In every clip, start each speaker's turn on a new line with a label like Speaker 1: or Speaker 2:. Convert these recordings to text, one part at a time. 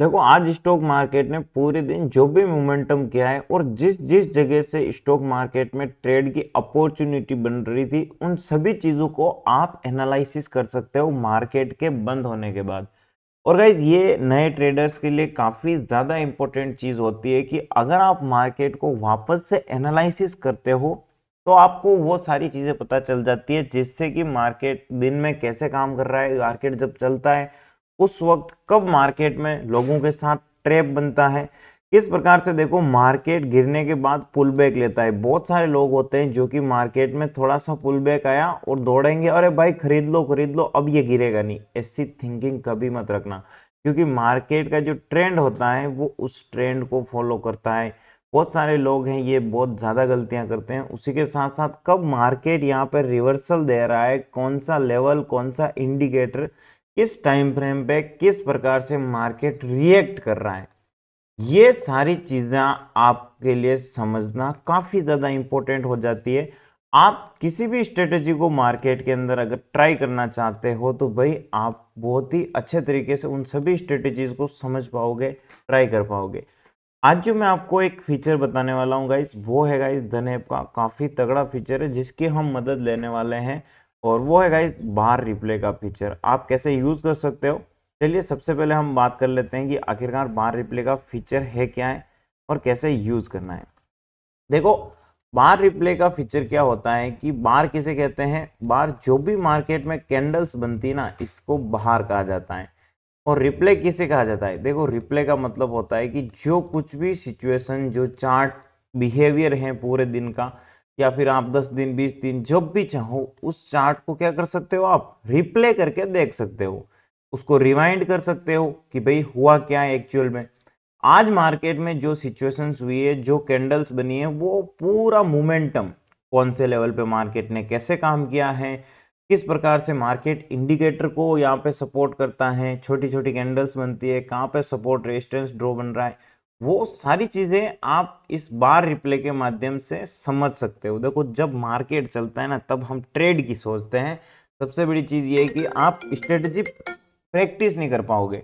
Speaker 1: देखो आज stock market ने पूरे दिन जो भी मोमेंटम किया है और जिस जिस जगह से स्टॉक मार्केट में ट्रेड की अपॉर्चुनिटी बन रही थी उन सभी चीज़ों को आप एनालिसिस कर सकते हो मार्केट के बंद होने के बाद और गाइज ये नए ट्रेडर्स के लिए काफ़ी ज़्यादा इंपॉर्टेंट चीज़ होती है कि अगर आप मार्केट को वापस से एनालिसिस करते हो तो आपको वो सारी चीज़ें पता चल जाती है जिससे कि मार्केट दिन में कैसे काम कर रहा है मार्केट जब चलता है उस वक्त कब मार्केट में लोगों के साथ ट्रैप बनता है किस प्रकार से देखो मार्केट गिरने के बाद पुल बैक लेता है बहुत सारे लोग होते हैं जो कि मार्केट में थोड़ा सा पुल बैक आया और दौड़ेंगे अरे भाई खरीद लो खरीद लो अब ये गिरेगा नहीं ऐसी थिंकिंग कभी मत रखना क्योंकि मार्केट का जो ट्रेंड होता है वो उस ट्रेंड को फॉलो करता है बहुत सारे लोग हैं ये बहुत ज़्यादा गलतियां करते हैं उसी के साथ साथ कब मार्केट यहाँ पर रिवर्सल दे रहा है कौन सा लेवल कौन सा इंडिकेटर किस टाइम फ्रेम पे किस प्रकार से मार्केट रिएक्ट कर रहा है ये सारी चीज़ें आपके लिए समझना काफ़ी ज़्यादा इम्पोर्टेंट हो जाती है आप किसी भी स्ट्रेटजी को मार्केट के अंदर अगर ट्राई करना चाहते हो तो भाई आप बहुत ही अच्छे तरीके से उन सभी स्ट्रेटजीज को समझ पाओगे ट्राई कर पाओगे आज जो मैं आपको एक फीचर बताने वाला हूँ गाइस वो है गाइस धन ऐप का काफ़ी तगड़ा फीचर है जिसकी हम मदद लेने वाले हैं और वो है गाइज बाहर रिप्ले का फीचर आप कैसे यूज़ कर सकते हो चलिए सबसे पहले हम बात कर लेते हैं कि आखिरकार बाहर रिप्ले का फीचर है क्या है और कैसे यूज़ करना है देखो बार रिप्ले का फीचर क्या होता है कि बार किसे कहते हैं बार जो भी मार्केट में कैंडल्स बनती ना इसको बाहर कहा जाता है और रिप्ले किसे कहा जाता है देखो रिप्ले का मतलब होता है कि जो कुछ भी सिचुएशन जो चार्ट बिहेवियर है पूरे दिन का या फिर आप 10 दिन 20 दिन जब भी चाहो उस चार्ट को क्या कर सकते हो आप रिप्ले करके देख सकते हो उसको रिवाइंड कर सकते हो कि भाई हुआ क्या है एक्चुअल में आज मार्केट में जो सिचुएशंस हुई है जो कैंडल्स बनी है वो पूरा मोमेंटम कौन से लेवल पे मार्केट ने कैसे काम किया है किस प्रकार से मार्केट इंडिकेटर को यहाँ पे सपोर्ट करता है छोटी छोटी कैंडल्स बनती है कहाँ पे सपोर्ट रेजिस्टेंस ड्रॉ बन रहा है वो सारी चीज़ें आप इस बार रिप्ले के माध्यम से समझ सकते हो देखो जब मार्केट चलता है ना तब हम ट्रेड की सोचते हैं सबसे बड़ी चीज़ ये है कि आप स्ट्रेटजी प्रैक्टिस नहीं कर पाओगे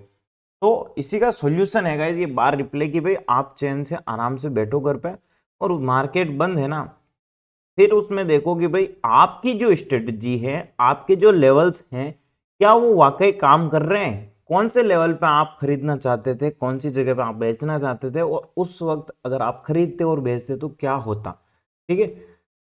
Speaker 1: तो इसी का सोल्यूशन है गाइज ये बार रिप्ले की भाई आप चैन से आराम से बैठो घर पे और मार्केट बंद है ना फिर उसमें देखो कि भाई आपकी जो स्ट्रेटजी है आपके जो लेवल्स हैं क्या वो वाकई काम कर रहे हैं कौन से लेवल पे आप खरीदना चाहते थे कौन सी जगह पे आप बेचना चाहते थे और उस वक्त अगर आप खरीदते और बेचते तो क्या होता ठीक है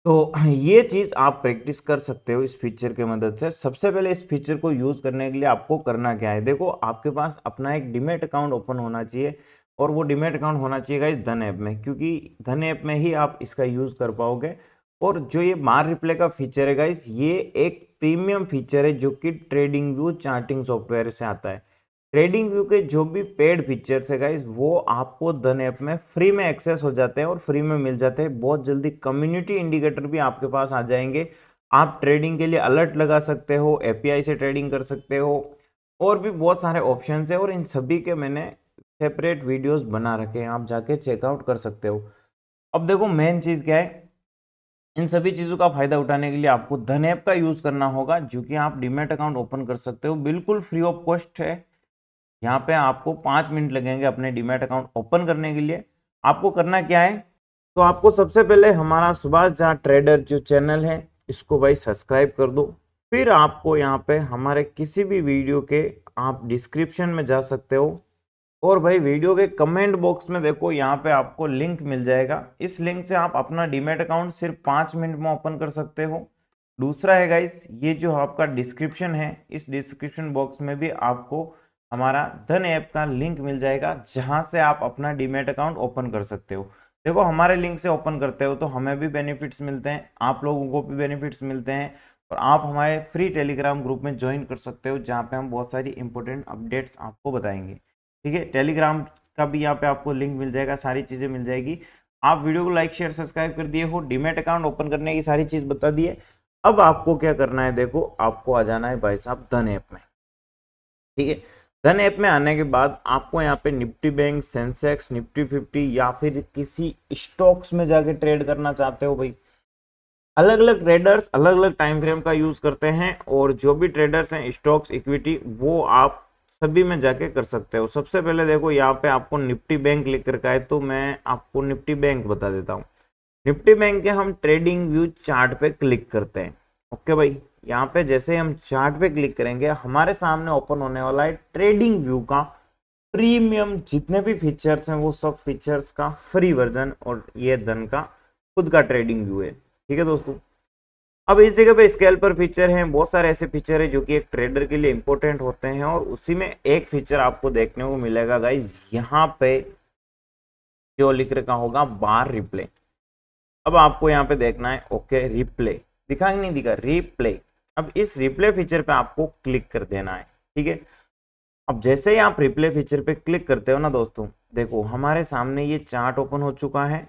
Speaker 1: तो ये चीज़ आप प्रैक्टिस कर सकते हो इस फीचर के मदद से सबसे पहले इस फीचर को यूज़ करने के लिए आपको करना क्या है देखो आपके पास अपना एक डिमेट अकाउंट ओपन होना चाहिए और वो डिमेट अकाउंट होना चाहिएगा इस धन ऐप में क्योंकि धन ऐप में ही आप इसका यूज़ कर पाओगे और जो ये मार रिप्ले का फीचर है गाइस ये एक प्रीमियम फीचर है जो कि ट्रेडिंग व्यू चार्टिंग सॉफ्टवेयर से आता है ट्रेडिंग व्यू के जो भी पेड फीचर्स है गाइज वो आपको धन ऐप में फ्री में एक्सेस हो जाते हैं और फ्री में मिल जाते हैं बहुत जल्दी कम्युनिटी इंडिकेटर भी आपके पास आ जाएंगे आप ट्रेडिंग के लिए अलर्ट लगा सकते हो एपीआई से ट्रेडिंग कर सकते हो और भी बहुत सारे ऑप्शन है और इन सभी के मैंने सेपरेट वीडियोस बना रखे हैं आप जाके चेकआउट कर सकते हो अब देखो मेन चीज़ क्या है इन सभी चीज़ों का फ़ायदा उठाने के लिए आपको धन ऐप का यूज़ करना होगा जो कि आप डीमेट अकाउंट ओपन कर सकते हो बिल्कुल फ्री ऑफ कॉस्ट है यहाँ पे आपको पाँच मिनट लगेंगे अपने डीमेट अकाउंट ओपन करने के लिए आपको करना क्या है तो आपको सबसे पहले हमारा सुभाष झा ट्रेडर जो चैनल है इसको भाई सब्सक्राइब कर दो फिर आपको यहाँ पे हमारे किसी भी वीडियो के आप डिस्क्रिप्शन में जा सकते हो और भाई वीडियो के कमेंट बॉक्स में देखो यहाँ पे आपको लिंक मिल जाएगा इस लिंक से आप अपना डीमेट अकाउंट सिर्फ पाँच मिनट में ओपन कर सकते हो दूसरा है गाइस ये जो आपका डिस्क्रिप्शन है इस डिस्क्रिप्शन बॉक्स में भी आपको हमारा धन ऐप का लिंक मिल जाएगा जहाँ से आप अपना डीमेट अकाउंट ओपन कर सकते हो देखो हमारे लिंक से ओपन करते हो तो हमें भी बेनिफिट्स मिलते हैं आप लोगों को भी बेनिफिट्स मिलते हैं और आप हमारे फ्री टेलीग्राम ग्रुप में ज्वाइन कर सकते हो जहाँ पे हम बहुत सारी इंपॉर्टेंट अपडेट्स आपको बताएंगे ठीक है टेलीग्राम का भी यहाँ पे आपको लिंक मिल जाएगा सारी चीज़ें मिल जाएगी आप वीडियो को लाइक शेयर सब्सक्राइब कर दिए हो डीमेट अकाउंट ओपन करने की सारी चीज़ बता दिए अब आपको क्या करना है देखो आपको आ जाना है भाई साहब धन ऐप में ठीक है धन ऐप में आने के बाद आपको यहाँ पे निफ्टी बैंक सेंसेक्स निफ्टी फिफ्टी या फिर किसी स्टॉक्स में जाके ट्रेड करना चाहते हो भाई अलग अलग ट्रेडर्स अलग अलग टाइम फ्रेम का यूज करते हैं और जो भी ट्रेडर्स हैं स्टॉक्स इक्विटी वो आप सभी में जाके कर सकते हो सबसे पहले देखो यहाँ पे आपको निफ्टी बैंक लिख करके है तो मैं आपको निफ्टी बैंक बता देता हूँ निफ्टी बैंक के हम ट्रेडिंग व्यू चार्ट पे क्लिक करते हैं ओके भाई यहाँ पे जैसे हम चार्ट पे क्लिक करेंगे हमारे सामने ओपन होने वाला है ट्रेडिंग व्यू का प्रीमियम जितने भी फीचर्स हैं वो सब फीचर्स का फ्री वर्जन और ये धन का खुद का ट्रेडिंग व्यू है ठीक है दोस्तों अब इस जगह पे स्केल पर फीचर हैं बहुत सारे ऐसे फीचर हैं जो कि एक ट्रेडर के लिए इंपॉर्टेंट होते हैं और उसी में एक फीचर आपको देखने को मिलेगा गाइज यहाँ पे जो लिख रखा होगा बार रिप्ले अब आपको यहाँ पे देखना है ओके रिप्ले दिखाएंगे नहीं दिखा रिप्ले अब इस रिप्ले फीचर पे आपको क्लिक कर देना है ठीक है अब जैसे ही आप रिप्ले फीचर पे क्लिक करते हो ना दोस्तों देखो हमारे सामने ये चार्ट ओपन हो चुका है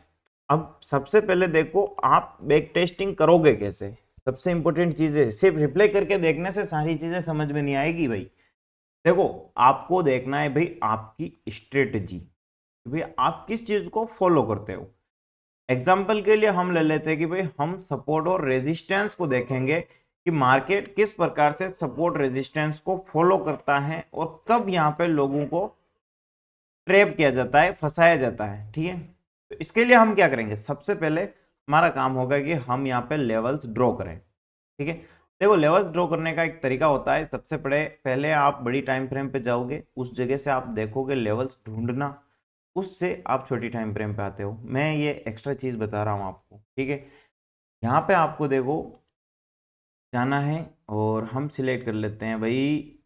Speaker 1: अब सबसे पहले देखो आप बैक टेस्टिंग करोगे कैसे सबसे इंपॉर्टेंट चीज़ है सिर्फ रिप्ले करके देखने से सारी चीज़ें समझ में नहीं आएगी भाई देखो आपको देखना है भाई आपकी स्ट्रेटजी भाई आप किस चीज़ को फॉलो करते हो एग्जाम्पल के लिए हम ले लेते हैं कि भाई हम सपोर्ट और रेजिस्टेंस को देखेंगे कि मार्केट किस प्रकार से सपोर्ट रेजिस्टेंस को फॉलो करता है और कब यहाँ पे लोगों को ट्रैप किया जाता है फंसाया जाता है ठीक है तो इसके लिए हम क्या करेंगे सबसे पहले हमारा काम होगा कि हम यहाँ पे लेवल्स ड्रॉ करें ठीक है देखो लेवल्स ड्रॉ करने का एक तरीका होता है सबसे पहले पहले आप बड़ी टाइम फ्रेम पे जाओगे उस जगह से आप देखोगे लेवल्स ढूंढना उससे आप छोटी टाइम फ्रेम पे आते हो मैं ये एक्स्ट्रा चीज़ बता रहा हूँ आपको ठीक है यहाँ पे आपको देखो जाना है और हम सिलेक्ट कर लेते हैं भाई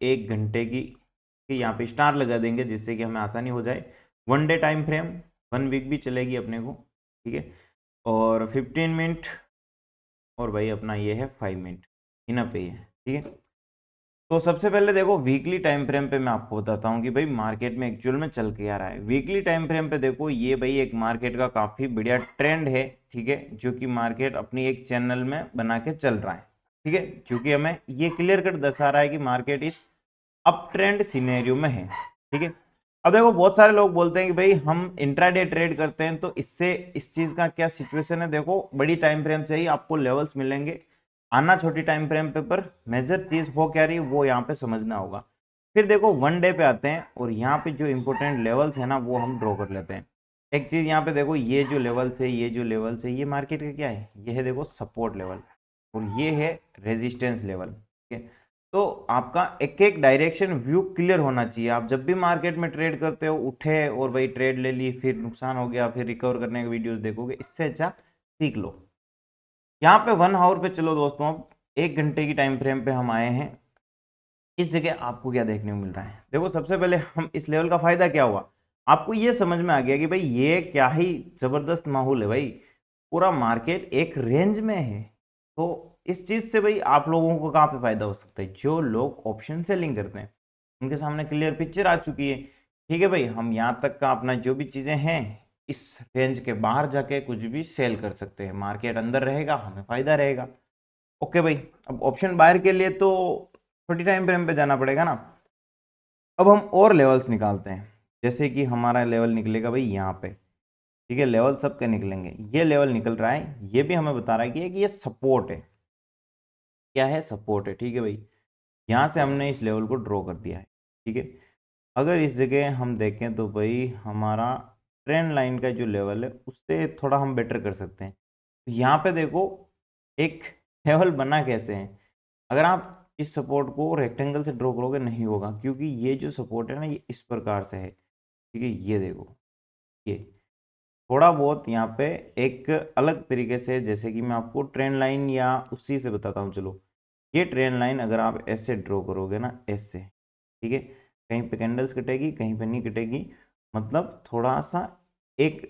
Speaker 1: एक घंटे की कि यहाँ पे स्टार लगा देंगे जिससे कि हमें आसानी हो जाए one day time frame one week भी चलेगी अपने को ठीक है और फिफ्टीन मिनट और भाई अपना ये है फाइव मिनट इनफ पे है ठीक है तो सबसे पहले देखो वीकली टाइम फ्रेम पे मैं आपको बताता हूँ कि भाई मार्केट में एक्चुअल में चल के आ रहा है वीकली टाइम फ्रेम पे देखो ये भाई एक मार्केट का काफ़ी बढ़िया ट्रेंड है ठीक है जो कि मार्केट अपनी एक चैनल में बना के चल रहा है ठीक है चूंकि हमें ये क्लियर कट दर्शा रहा है कि मार्केट इस अप ट्रेंड सीनेरियो में है ठीक है अब देखो बहुत सारे लोग बोलते हैं कि भाई हम इंट्राडे ट्रेड करते हैं तो इससे इस चीज़ का क्या सिचुएशन है देखो बड़ी टाइम फ्रेम से ही आपको लेवल्स मिलेंगे आना छोटी टाइम फ्रेम पे पर मेजर चीज़ हो क्या रही वो यहाँ पे समझना होगा फिर देखो वन डे पे आते हैं और यहाँ पे जो इम्पोर्टेंट लेवल्स है ना वो हम ड्रॉ कर लेते हैं एक चीज़ यहाँ पे देखो ये जो लेवल्स है ये जो लेवल्स है ये मार्केट का क्या है ये है देखो सपोर्ट लेवल और ये है रेजिस्टेंस लेवल ठीक है तो आपका एक एक डायरेक्शन व्यू क्लियर होना चाहिए आप जब भी मार्केट में ट्रेड करते हो उठे और भाई ट्रेड ले ली फिर नुकसान हो गया फिर रिकवर करने के वीडियोस देखोगे इससे अच्छा सीख लो यहाँ पे वन आवर पे चलो दोस्तों अब एक घंटे की टाइम फ्रेम पे हम आए हैं इस जगह आपको क्या देखने को मिल रहा है देखो सबसे पहले हम इस लेवल का फ़ायदा क्या हुआ आपको ये समझ में आ गया कि भाई ये क्या ही ज़बरदस्त माहौल है भाई पूरा मार्केट एक रेंज में है तो इस चीज़ से भाई आप लोगों को कहाँ पे फायदा हो सकता है जो लोग ऑप्शन सेलिंग करते हैं उनके सामने क्लियर पिक्चर आ चुकी है ठीक है भाई हम यहाँ तक का अपना जो भी चीज़ें हैं इस रेंज के बाहर जाके कुछ भी सेल कर सकते हैं मार्केट अंदर रहेगा हमें फ़ायदा रहेगा ओके भाई अब ऑप्शन बाहर के लिए तो छोटी टाइम फ्रेम पे जाना पड़ेगा ना अब हम और लेवल्स निकालते हैं जैसे कि हमारा लेवल निकलेगा भाई यहाँ पे ठीक है लेवल सबके निकलेंगे ये लेवल निकल रहा है ये भी हमें बता रहा है कि, कि ये सपोर्ट है क्या है सपोर्ट है ठीक है भाई यहाँ से हमने इस लेवल को ड्रॉ कर दिया है ठीक है अगर इस जगह हम देखें तो भाई हमारा ट्रेंड लाइन का जो लेवल है उससे थोड़ा हम बेटर कर सकते हैं तो यहाँ पे देखो एक लेवल बना कैसे है अगर आप इस सपोर्ट को रेक्टेंगल से ड्रॉ करोगे नहीं होगा क्योंकि ये जो सपोर्ट है ना ये इस प्रकार से है ठीक है ये देखो ये थोड़ा बहुत यहाँ पे एक अलग तरीके से जैसे कि मैं आपको ट्रेन लाइन या उसी से बताता हूँ चलो ये ट्रेन लाइन अगर आप ऐसे ड्रॉ करोगे ना ऐसे ठीक है कहीं पे कैंडल्स कटेगी कहीं पे नहीं कटेगी मतलब थोड़ा सा एक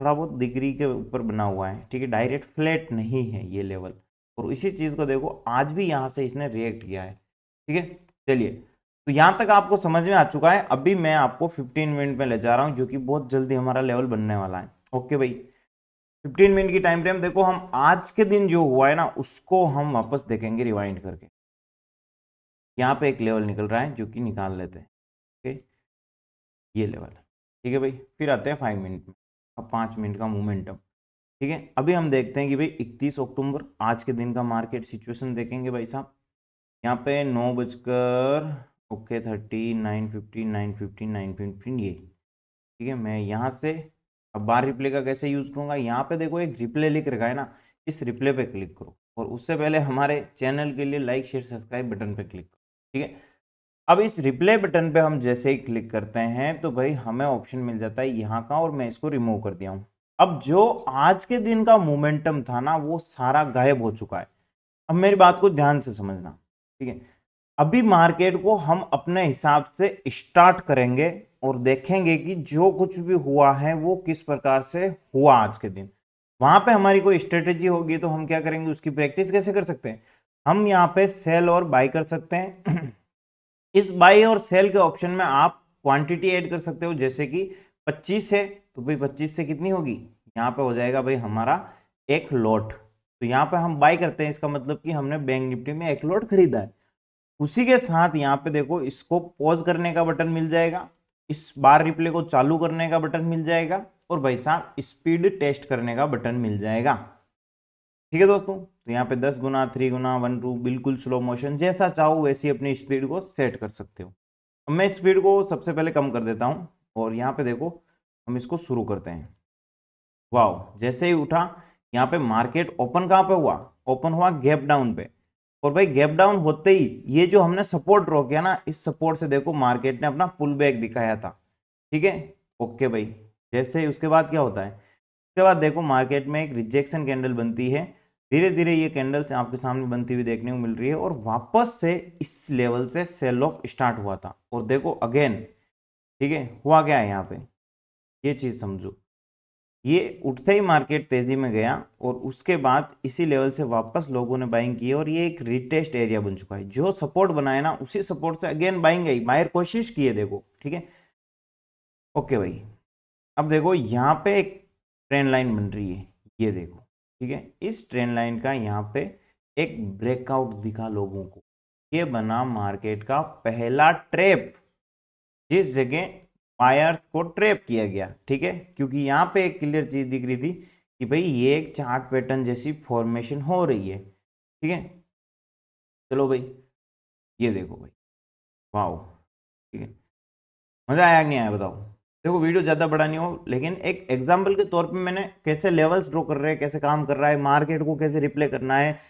Speaker 1: थोड़ा बहुत डिग्री के ऊपर बना हुआ है ठीक है डायरेक्ट फ्लैट नहीं है ये लेवल और इसी चीज़ को देखो आज भी यहाँ से इसने रिएक्ट किया है ठीक है चलिए तो यहाँ तक आपको समझ में आ चुका है अभी मैं आपको 15 मिनट में ले जा रहा हूँ जो कि बहुत जल्दी हमारा लेवल बनने वाला है ओके भाई 15 मिनट की टाइम फ्रेम देखो हम आज के दिन जो हुआ है ना उसको हम वापस देखेंगे रिवाइंड करके यहाँ पे एक लेवल निकल रहा है जो कि निकाल लेते हैं ओके ये लेवल ठीक है भाई फिर आते हैं फाइव मिनट में अब पाँच मिनट का मोमेंटम ठीक है अभी हम देखते हैं कि भाई इकतीस अक्टूबर आज के दिन का मार्केट सिचुएशन देखेंगे भाई साहब यहाँ पे नौ बजकर okay thirty nine fifteen nine fifteen nine fifteen ये ठीक है मैं यहाँ से अब बार रिप्ले का कैसे यूज़ करूँगा यहाँ पे देखो एक रिप्ले लिख रखा है ना इस रिप्ले पे क्लिक करो और उससे पहले हमारे चैनल के लिए लाइक शेयर सब्सक्राइब बटन पे क्लिक करो ठीक है अब इस रिप्ले बटन पे हम जैसे ही क्लिक करते हैं तो भाई हमें ऑप्शन मिल जाता है यहाँ का और मैं इसको रिमूव कर दिया हूँ अब जो आज के दिन का मोमेंटम था ना वो सारा गायब हो चुका है अब मेरी बात को ध्यान से समझना ठीक है अभी मार्केट को हम अपने हिसाब से स्टार्ट करेंगे और देखेंगे कि जो कुछ भी हुआ है वो किस प्रकार से हुआ आज के दिन वहाँ पे हमारी कोई स्ट्रेटेजी होगी तो हम क्या करेंगे उसकी प्रैक्टिस कैसे कर सकते हैं हम यहाँ पे सेल और बाई कर सकते हैं इस बाई और सेल के ऑप्शन में आप क्वांटिटी ऐड कर सकते हो जैसे कि 25 है तो भाई 25 से कितनी होगी यहाँ पे हो जाएगा भाई हमारा एक लॉट तो यहाँ पे हम बाई करते हैं इसका मतलब कि हमने बैंक निफ्टी में एक लॉट खरीदा है उसी के साथ यहाँ पे देखो इसको पॉज करने का बटन मिल जाएगा इस बार रिप्ले को चालू करने का बटन मिल जाएगा और भाई साहब स्पीड टेस्ट करने का बटन मिल जाएगा ठीक है दोस्तों तो यहाँ पे दस गुना थ्री गुना वन टू बिल्कुल स्लो मोशन जैसा चाहो वैसी अपनी स्पीड को सेट कर सकते हो अब मैं स्पीड को सबसे पहले कम कर देता हूँ और यहाँ पे देखो हम इसको शुरू करते हैं वाह जैसे ही उठा यहाँ पे मार्केट ओपन कहाँ पे हुआ ओपन हुआ गैप डाउन पे और भाई गैप डाउन होते ही ये जो हमने सपोर्ट ड्रॉ किया ना इस सपोर्ट से देखो मार्केट ने अपना पुल बैक दिखाया था ठीक है ओके भाई जैसे उसके बाद क्या होता है उसके बाद देखो मार्केट में एक रिजेक्शन कैंडल बनती है धीरे धीरे ये कैंडल्स आपके सामने बनती हुई देखने को मिल रही है और वापस से इस लेवल से सेल ऑफ स्टार्ट हुआ था और देखो अगेन ठीक है हुआ क्या है यहाँ पे ये चीज़ समझो ये उठते ही मार्केट तेज़ी में गया और उसके बाद इसी लेवल से वापस लोगों ने बाइंग की और ये एक रिटेस्ट एरिया बन चुका है जो सपोर्ट बनाया ना उसी सपोर्ट से अगेन बाइंग गई बाहर कोशिश किए देखो ठीक है ओके भाई अब देखो यहाँ पे एक ट्रेंड लाइन बन रही है ये देखो ठीक है इस ट्रेंड लाइन का यहाँ पे एक ब्रेकआउट दिखा लोगों को ये बना मार्केट का पहला ट्रेप जिस जगह वायर्स को ट्रेप किया गया ठीक है क्योंकि यहाँ पे एक क्लियर चीज़ दिख रही थी कि भाई ये एक चार्ट पैटर्न जैसी फॉर्मेशन हो रही है ठीक है चलो भाई ये देखो भाई वाओ ठीक है मज़ा आया नहीं आया बताओ देखो वीडियो ज़्यादा बड़ा नहीं हो लेकिन एक एग्जाम्पल के तौर पे मैंने कैसे लेवल्स ड्रॉ कर रहे हैं कैसे काम कर रहा है मार्केट को कैसे रिप्ले करना है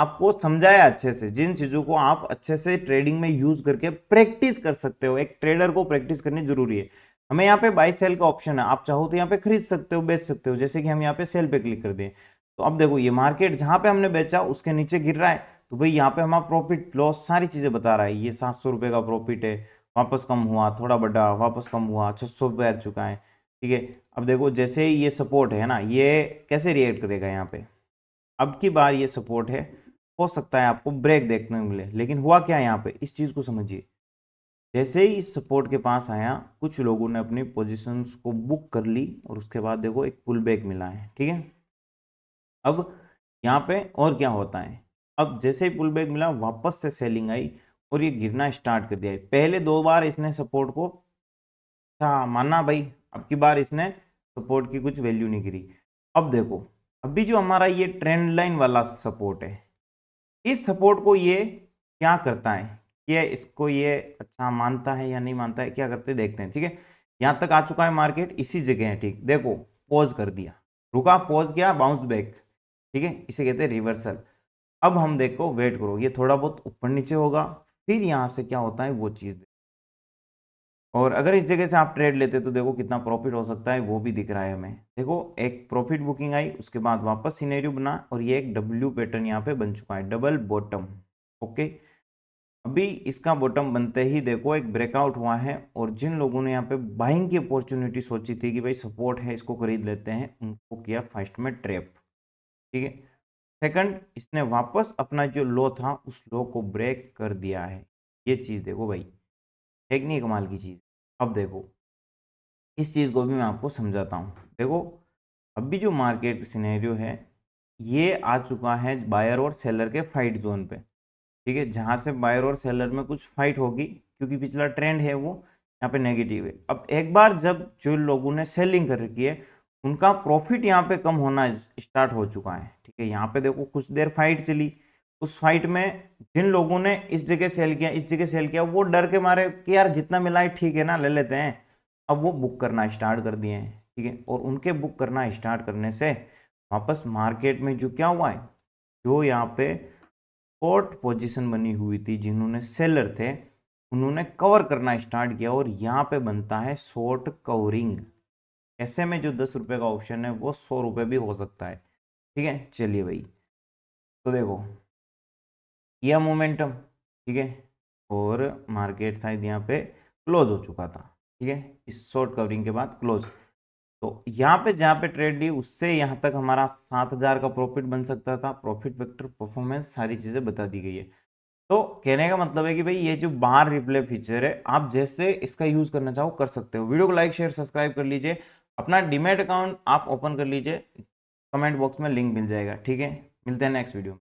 Speaker 1: आपको समझाया अच्छे से जिन चीज़ों को आप अच्छे से ट्रेडिंग में यूज करके प्रैक्टिस कर सकते हो एक ट्रेडर को प्रैक्टिस करनी जरूरी है हमें यहाँ पे बाई सेल का ऑप्शन है आप चाहो तो यहाँ पे खरीद सकते हो बेच सकते हो जैसे कि हम यहाँ पे सेल पे क्लिक कर दें तो अब देखो ये मार्केट जहां पे हमने बेचा उसके नीचे गिर रहा है तो भाई यहाँ पे हमारा प्रॉफिट लॉस सारी चीज़ें बता रहा है ये सात सौ रुपए का प्रॉफिट है वापस कम हुआ थोड़ा बड़ा वापस कम हुआ छह सौ रुपये आ चुका है ठीक है अब देखो जैसे ये सपोर्ट है ना ये कैसे रिएक्ट करेगा यहाँ पे अब की बार ये सपोर्ट है हो सकता है आपको ब्रेक देखने में मिले लेकिन हुआ क्या यहाँ पे इस चीज़ को समझिए जैसे ही इस सपोर्ट के पास आया कुछ लोगों ने अपनी पोजीशंस को बुक कर ली और उसके बाद देखो एक पुल बैक मिला है ठीक है अब यहाँ पे और क्या होता है अब जैसे ही पुल बैक मिला वापस से सेलिंग आई और ये गिरना स्टार्ट कर दिया पहले दो बार इसने सपोर्ट को अच्छा माना भाई अब की बार इसने सपोर्ट की कुछ वैल्यू नहीं गिरी अब देखो अभी जो हमारा ये ट्रेंड लाइन वाला सपोर्ट है इस सपोर्ट को ये क्या करता है ये इसको ये अच्छा मानता है या नहीं मानता है क्या करते है? देखते हैं ठीक है यहाँ तक आ चुका है मार्केट इसी जगह है ठीक देखो पॉज कर दिया रुका पॉज किया बाउंस बैक ठीक है इसे कहते हैं रिवर्सल अब हम देखो वेट करो ये थोड़ा बहुत ऊपर नीचे होगा फिर यहाँ से क्या होता है वो चीज़ और अगर इस जगह से आप ट्रेड लेते तो देखो कितना प्रॉफिट हो सकता है वो भी दिख रहा है हमें देखो एक प्रॉफिट बुकिंग आई उसके बाद वापस सीनेरियो बना और ये एक डब्ल्यू पैटर्न यहाँ पे बन चुका है डबल बॉटम ओके अभी इसका बॉटम बनते ही देखो एक ब्रेकआउट हुआ है और जिन लोगों ने यहाँ पे बाइंग की अपॉर्चुनिटी सोची थी कि भाई सपोर्ट है इसको खरीद लेते हैं उनको किया फर्स्ट में ट्रेप ठीक है सेकंड इसने वापस अपना जो लो था उस लो को ब्रेक कर दिया है ये चीज़ देखो भाई है कि नहीं कमाल की चीज़ अब देखो इस चीज़ को भी मैं आपको समझाता हूँ देखो अभी जो मार्केट सिनेरियो है ये आ चुका है बायर और सेलर के फाइट जोन पे ठीक है जहाँ से बायर और सेलर में कुछ फाइट होगी क्योंकि पिछला ट्रेंड है वो यहाँ पे नेगेटिव है अब एक बार जब जो लोगों ने सेलिंग कर रखी है उनका प्रॉफिट यहाँ पे कम होना स्टार्ट हो चुका है ठीक है यहाँ पे देखो कुछ देर फाइट चली उस फाइट में जिन लोगों ने इस जगह सेल किया इस जगह सेल किया वो डर के मारे कि यार जितना मिला है ठीक है ना ले लेते हैं अब वो बुक करना स्टार्ट कर दिए हैं ठीक है और उनके बुक करना स्टार्ट करने से वापस मार्केट में जो क्या हुआ है जो यहाँ पे शॉर्ट पोजीशन बनी हुई थी जिन्होंने सेलर थे उन्होंने कवर करना स्टार्ट किया और यहाँ पे बनता है शॉर्ट कवरिंग ऐसे में जो दस रुपये का ऑप्शन है वो सौ रुपये भी हो सकता है ठीक है चलिए भाई तो देखो किया मोमेंटम ठीक है और मार्केट शायद यहाँ पे क्लोज हो चुका था ठीक है इस शॉर्ट कवरिंग के बाद क्लोज तो यहाँ पे जहाँ पे ट्रेड ली उससे यहाँ तक हमारा सात हज़ार का प्रॉफिट बन सकता था प्रॉफिट वेक्टर परफॉर्मेंस सारी चीज़ें बता दी गई है तो कहने का मतलब है कि भाई ये जो बाहर रिप्ले फीचर है आप जैसे इसका यूज़ करना चाहो कर सकते हो वीडियो को लाइक शेयर सब्सक्राइब कर लीजिए अपना डिमेट अकाउंट आप ओपन कर लीजिए कमेंट बॉक्स में लिंक मिल जाएगा ठीक है मिलते हैं नेक्स्ट वीडियो